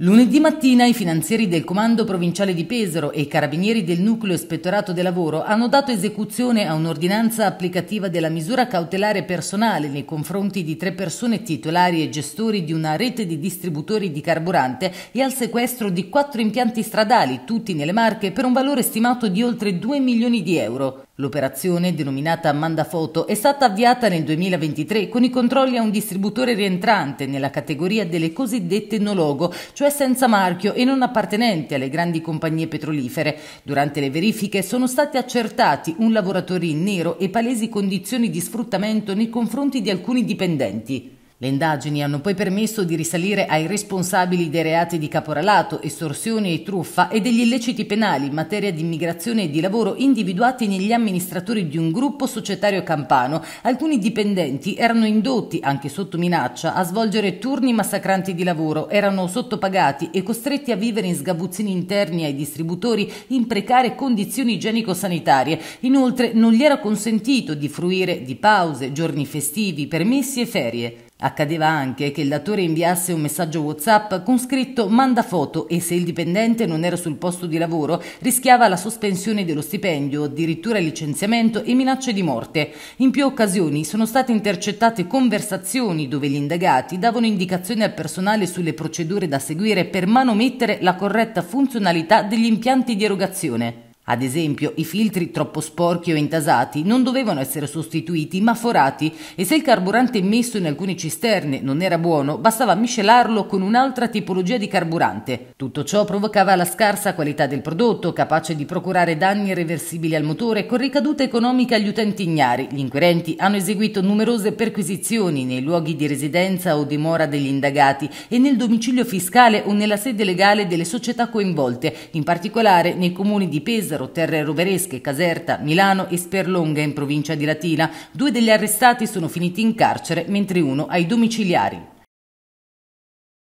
Lunedì mattina i finanzieri del Comando Provinciale di Pesaro e i carabinieri del Nucleo Ispettorato del Lavoro hanno dato esecuzione a un'ordinanza applicativa della misura cautelare personale nei confronti di tre persone titolari e gestori di una rete di distributori di carburante e al sequestro di quattro impianti stradali, tutti nelle Marche, per un valore stimato di oltre 2 milioni di euro. L'operazione, denominata Manda Foto, è stata avviata nel 2023 con i controlli a un distributore rientrante nella categoria delle cosiddette no logo, cioè senza marchio e non appartenenti alle grandi compagnie petrolifere. Durante le verifiche sono stati accertati un lavoratore in nero e palesi condizioni di sfruttamento nei confronti di alcuni dipendenti. Le indagini hanno poi permesso di risalire ai responsabili dei reati di caporalato, estorsione e truffa e degli illeciti penali in materia di immigrazione e di lavoro individuati negli amministratori di un gruppo societario campano. Alcuni dipendenti erano indotti, anche sotto minaccia, a svolgere turni massacranti di lavoro, erano sottopagati e costretti a vivere in sgabuzzini interni ai distributori in precarie condizioni igienico-sanitarie. Inoltre non gli era consentito di fruire di pause, giorni festivi, permessi e ferie. Accadeva anche che il datore inviasse un messaggio WhatsApp con scritto manda foto e se il dipendente non era sul posto di lavoro rischiava la sospensione dello stipendio, addirittura il licenziamento e minacce di morte. In più occasioni sono state intercettate conversazioni dove gli indagati davano indicazioni al personale sulle procedure da seguire per manomettere la corretta funzionalità degli impianti di erogazione. Ad esempio, i filtri troppo sporchi o intasati non dovevano essere sostituiti ma forati e se il carburante immesso in alcune cisterne non era buono, bastava miscelarlo con un'altra tipologia di carburante. Tutto ciò provocava la scarsa qualità del prodotto, capace di procurare danni irreversibili al motore con ricadute economiche agli utenti ignari. Gli inquirenti hanno eseguito numerose perquisizioni nei luoghi di residenza o dimora degli indagati e nel domicilio fiscale o nella sede legale delle società coinvolte, in particolare nei comuni di Pesa, Pesaro, Terre Roveresche, Caserta, Milano e Sperlonga in provincia di Latina. Due degli arrestati sono finiti in carcere mentre uno ai domiciliari.